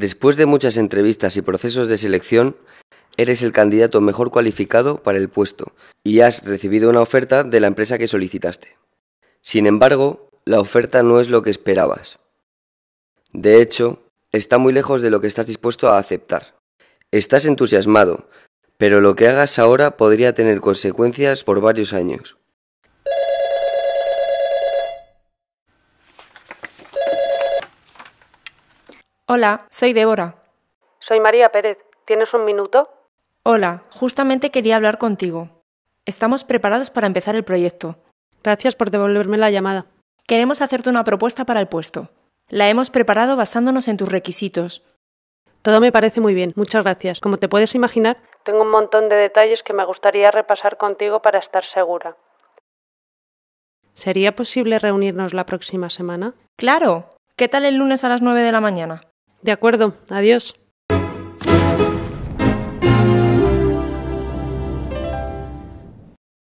Después de muchas entrevistas y procesos de selección, eres el candidato mejor cualificado para el puesto y has recibido una oferta de la empresa que solicitaste. Sin embargo, la oferta no es lo que esperabas. De hecho, está muy lejos de lo que estás dispuesto a aceptar. Estás entusiasmado, pero lo que hagas ahora podría tener consecuencias por varios años. Hola, soy Débora. Soy María Pérez. ¿Tienes un minuto? Hola, justamente quería hablar contigo. Estamos preparados para empezar el proyecto. Gracias por devolverme la llamada. Queremos hacerte una propuesta para el puesto. La hemos preparado basándonos en tus requisitos. Todo me parece muy bien, muchas gracias. Como te puedes imaginar, tengo un montón de detalles que me gustaría repasar contigo para estar segura. ¿Sería posible reunirnos la próxima semana? Claro. ¿Qué tal el lunes a las nueve de la mañana? De acuerdo, adiós.